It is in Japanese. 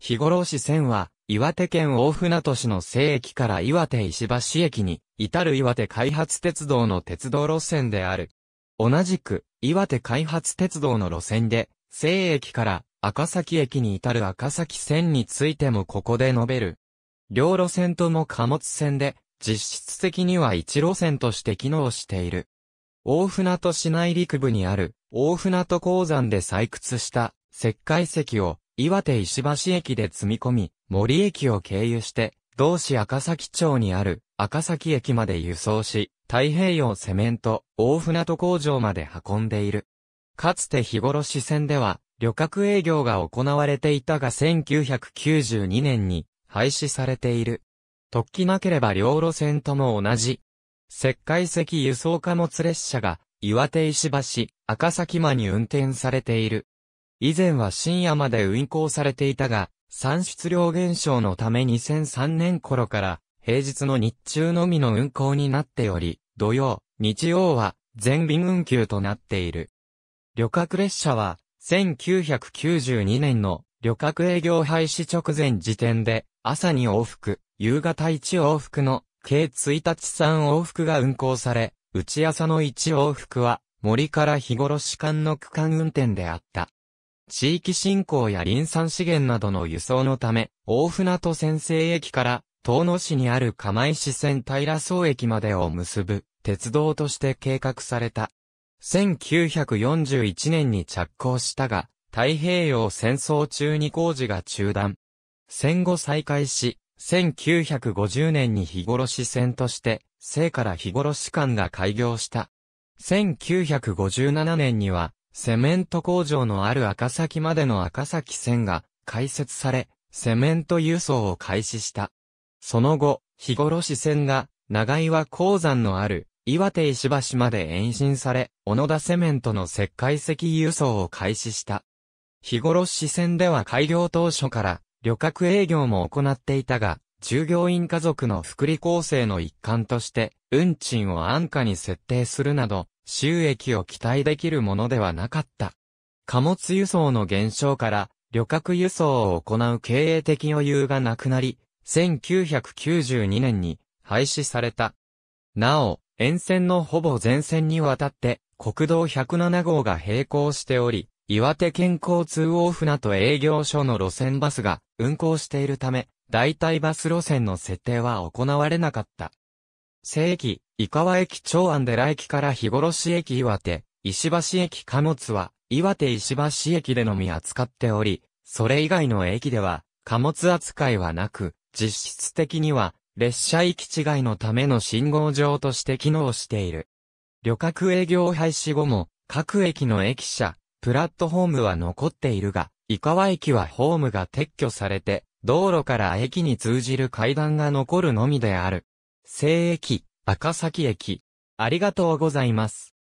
日頃市線は、岩手県大船渡市の西駅から岩手石橋駅に、至る岩手開発鉄道の鉄道路線である。同じく、岩手開発鉄道の路線で、西駅から赤崎駅に至る赤崎線についてもここで述べる。両路線とも貨物線で、実質的には一路線として機能している。大船渡市内陸部にある、大船渡鉱山で採掘した石灰石を岩手石橋駅で積み込み、森駅を経由して、同市赤崎町にある赤崎駅まで輸送し、太平洋セメント、大船渡工場まで運んでいる。かつて日頃市線では、旅客営業が行われていたが1992年に廃止されている。突起なければ両路線とも同じ。石灰石輸送貨物列車が岩手石橋、赤崎間に運転されている。以前は深夜まで運行されていたが、産出量減少のため2003年頃から平日の日中のみの運行になっており、土曜、日曜は全便運休となっている。旅客列車は1992年の旅客営業廃止直前時点で朝に往復、夕方1往復の計1日3往復が運行され、内朝の1往復は森から日頃士官の区間運転であった。地域振興や林産資源などの輸送のため、大船渡先生駅から、遠野市にある釜石線平総駅までを結ぶ、鉄道として計画された。1941年に着工したが、太平洋戦争中に工事が中断。戦後再開し、1950年に日頃支線として、生から日頃市間が開業した。1957年には、セメント工場のある赤崎までの赤崎線が開設され、セメント輸送を開始した。その後、日頃支線が、長岩鉱山のある岩手石橋まで延伸され、小野田セメントの石灰石輸送を開始した。日頃支線では開業当初から旅客営業も行っていたが、従業員家族の福利厚生の一環として、運賃を安価に設定するなど、収益を期待できるものではなかった。貨物輸送の減少から旅客輸送を行う経営的余裕がなくなり、1992年に廃止された。なお、沿線のほぼ全線にわたって国道107号が並行しており、岩手県交通大船と営業所の路線バスが運行しているため、代替バス路線の設定は行われなかった。正規、井川駅長安寺駅から日頃市駅岩手、石橋駅貨物は、岩手石橋駅でのみ扱っており、それ以外の駅では、貨物扱いはなく、実質的には、列車行き違いのための信号場として機能している。旅客営業廃止後も、各駅の駅舎、プラットホームは残っているが、井川駅はホームが撤去されて、道路から駅に通じる階段が残るのみである。西駅、赤崎駅。ありがとうございます。